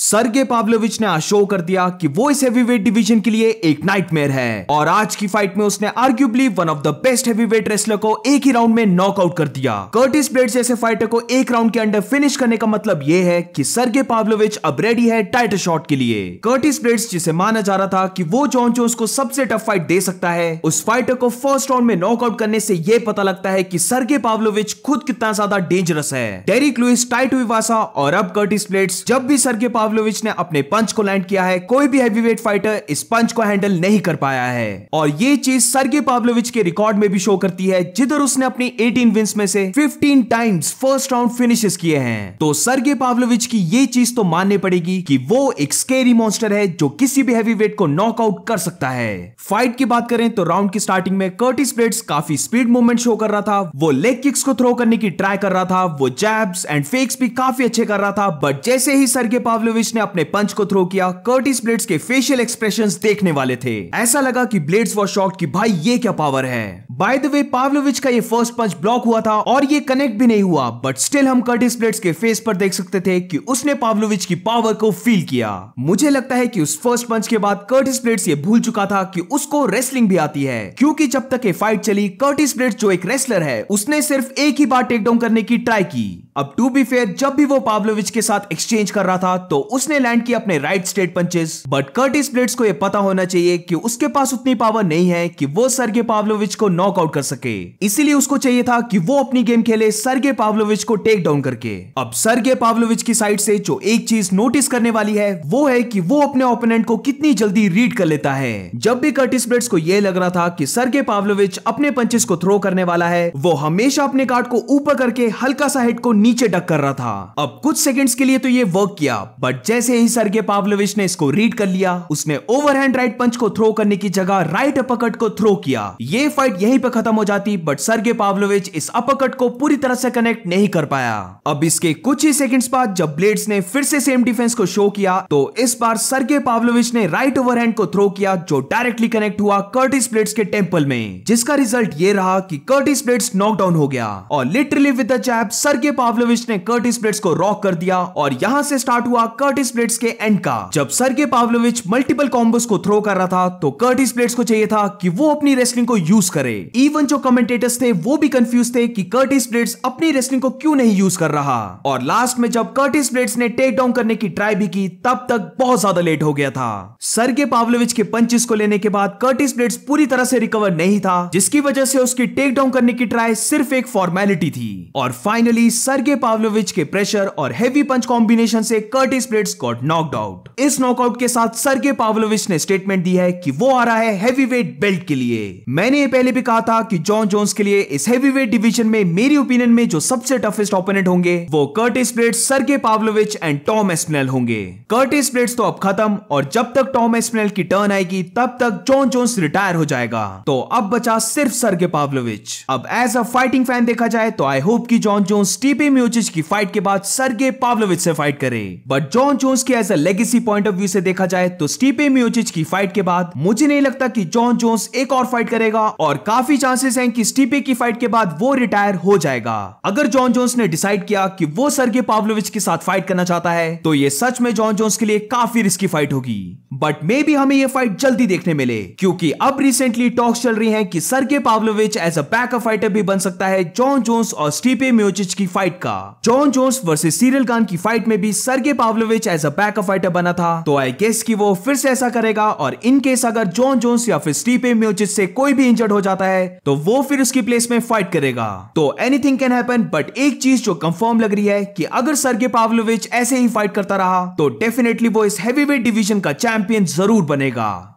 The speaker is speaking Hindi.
सर्गे पावलोविच ने शो कर दिया कि वो इस हेवीवेट डिवीजन के लिए एक नाइटमेयर है और आज की फाइट में उसने arguably one of the best heavyweight wrestler को एक ही राउंड में नॉकआउट कर दिया कर्टिस ब्लेड जैसे फाइटर को एक राउंड के अंडर फिनिश करने का मतलब ये है कि सर्गे पावलोविच अब रेडी है टाइटल शॉट के लिए कर्टिस ब्लेड जिसे माना जा रहा था कि वो जॉन जोन्स को सबसे टफ फाइट दे सकता है उस फाइटर को फर्स्ट राउंड में नॉकआउट करने से यह पता लगता है कि सर्गे पावलोविच खुद कितना ज्यादा डेंजरस है डेरिक लुइस टाइट विवासा और अब कर्टिस ब्लेड्स जब भी सर्गे पावल पावलोविच ने अपने पंच को लैंड किया है कोई भी हैवी वेट फाइटर इस पंच को हैंडल नहीं कर पाया है और ये चीज सर्गे पावलोविच के रिकॉर्ड में भी शो करती है जिधर उसने अपनी एटीन विंस में से fifteen times first round finishes किए हैं तो सर्गे पावलोविच की ये चीज तो माननी पड़ेगी की वो एक स्केरी मॉन्स्टर है जो किसी भी हैवी वेट को नॉकआउट कर सकता है फाइट की बात करें तो राउंड की स्टार्टिंग में कर्टिस ब्लेड्स काफी स्पीड मूवमेंट शो कर रहा था वो लेग किक्स को थ्रो करने की ट्राई कर रहा था वो जैब्स एंड फेक्स भी काफी अच्छे कर रहा था बट जैसे ही सर्गे पावलोविच जोकोविच ने अपने पंच को थ्रो किया कर्टिस ब्लेड्स के फेशियल एक्सप्रेशन देखने वाले थे ऐसा लगा की ब्लेड्स वॉर शॉक की भाई ये क्या पावर है बाय द वे पावलोविच का ये फर्स्ट पंच ब्लॉक हुआ था और ये कनेक्ट भी नहीं हुआ बट स्टिल हम कर्टिस ब्लेड्स के फेस पर देख सकते थे कि उसने पावलोविच की पावर को फील किया मुझे लगता है कि उस फर्स्ट पंच के बाद कर्टिस ब्लेड्स ये भूल चुका था कि उसको रेसलिंग भी आती है क्योंकि जब तक ये फाइट चली कर्टिस ब्लेड्स जो एक रेसलर है उसने सिर्फ एक ही बार टेकडाउन करने की ट्राई की अब टू बी फेयर जब भी वो पावलोविच के साथ एक्सचेंज कर रहा था तो उसने लैंड किया अपने right straight punches but Curtis Blaydes को ये पता होना चाहिए कि उसके पास उतनी पावर नहीं है कि वो सरगे पावलोविच को नॉकआउट कर सके इसीलिए उसको चाहिए था कि वो अपनी गेम खेले सरगे पावलोविच को टेक डाउन करके अब सरगे पावलोविच की साइड से जो एक चीज नोटिस करने वाली है वो है की वो अपने ओपोनेंट को कितनी जल्दी रीड कर लेता है जब भी कर्टिस ब्लेड्स को यह लग रहा था की सरगे पावलोविच अपने पंचेस को थ्रो करने वाला है वो हमेशा अपने कार्ड को ऊपर करके हल्का सा हेड को नीचे डक कर रहा था अब कुछ सेकंड्स के लिए तो ये वर्क किया बट जैसे ही सरगे पावलोविच ने इसको रीड कर लिया उसने ओवरहैंड राइट पंच को थ्रो करने की जगह राइट अपकट को थ्रो किया ये फाइट यहीं पे खत्म हो जाती बट सरगे पावलोविच इस अपकट को पूरी तरह से कनेक्ट नहीं कर पाया अब इसके कुछ ही सेकंड्स बाद जब ब्लेड्स ने फिर से सेम डिफेंस को शो किया तो इस बार सरगे पावलोविच ने राइट ओवर को थ्रो किया जो डायरेक्टली कनेक्ट हुआ कर्टिस ब्लेड्स के टेम्पल में जिसका रिजल्ट ये रहा कि कर्टिस ब्लेड्स नॉकडाउन हो गया और literally with the jab Sergei Pavlovich Pavlovich ने कर्टिस ब्लेड्स को रॉक कर दिया और यहाँ से स्टार्ट हुआ कर्टिस ब्लेड्स के एंड का जब सरगे पावलोविच मल्टीपल कॉम्बोस को थ्रो कर रहा था तो कर्टिस ब्लेड्स को चाहिए था कि वो अपनी रेसलिंग को यूज करे इवन जो कमेंटेटर्स थे वो भी कंफ्यूज थे कि कर्टिस ब्लेड्स अपनी रेसलिंग को क्यों नहीं यूज कर रहा और लास्ट में जब कर्टिस ब्लेड्स ने टेक डाउन करने की ट्राई भी की तब तक बहुत ज्यादा लेट हो गया था सरगे पावलोविच के पंचिस को लेने के बाद कर्टिस ब्लेड्स पूरी तरह से रिकवर नहीं था जिसकी वजह से उसकी टेक डाउन करने की ट्राई सिर्फ एक फॉर्मेलिटी थी और फाइनली सर सर्गे पावलोविच के प्रेशर और हेवी पंच कॉम्बिनेशन से Curtis Blaydes got knocked out इस नॉकआउट के साथ सर्गे पावलोविच ने स्टेटमेंट दी है कि वो आ रहा है हेवी वेट बेल्ट के लिए मैंने ये पहले भी कहा था कि जॉन जोन्स के लिए इस हेवी वेट डिविजन में मेरी ओपिनियन में जो सबसे टफेस्ट ओपोनेंट होंगे वो Curtis Blaydes Sergei Pavlovich and Tom Aspinall होंगे कर्टिस प्लेट्स तो अब खत्म और जब तक टॉम एस्पिनल की टर्न आएगी तब तक जॉन जोन्स रिटायर हो जाएगा तो अब बचा सिर्फ सर्गे पावलोविच अब एज अ फाइटिंग फैन देखा जाए तो आई होप की जॉन जोन्स टीपी सर्गे की फाइट के बाद सरगे पावलोविच से फाइट करे बट जॉन जोन्स के as a legacy point of view से देखा जाए तो स्टीपे म्यूचिच की फाइट के बाद मुझे नहीं लगता कि जॉन जोन्स एक और फाइट करेगा और काफी चांसेस हैं कि स्टीपे की फाइट के बाद वो रिटायर हो जाएगा अगर जॉन जोन्स ने डिसाइड किया कि वो सरगे पावलोविच के साथ फाइट करना चाहता है तो ये सच में जॉन जोन्स के लिए काफी रिस्की फाइट होगी बट मे भी हमें ये फाइट जल्दी देखने मिले क्योंकि अब रिसेंटली टॉक्स चल रही हैं कि सर्गे Pavlovich as a backup fighter भी बन सकता है जॉन जोन्स और स्टीपे म्योचिच की फाइट का जॉन जोन्स वर्सेस सीरियल गान की फाइट में भी Sergei Pavlovich as a backup fighter बना था तो आई गेस की वो फिर से ऐसा करेगा और इन केस अगर जॉन जोन्स या फिर स्टीपे म्यूचिच से कोई भी इंजर्ड हो जाता है तो वो फिर उसकी प्लेस में फाइट करेगा तो एनीथिंग कैन हैपन बट एक चीज जो कंफर्म लग रही है कि अगर सर्गे पावलोविच ऐसे ही फाइट करता रहा तो डेफिनेटली वो इस हैवीवेट डिवीजन का चैंप चैंपियन जरूर बनेगा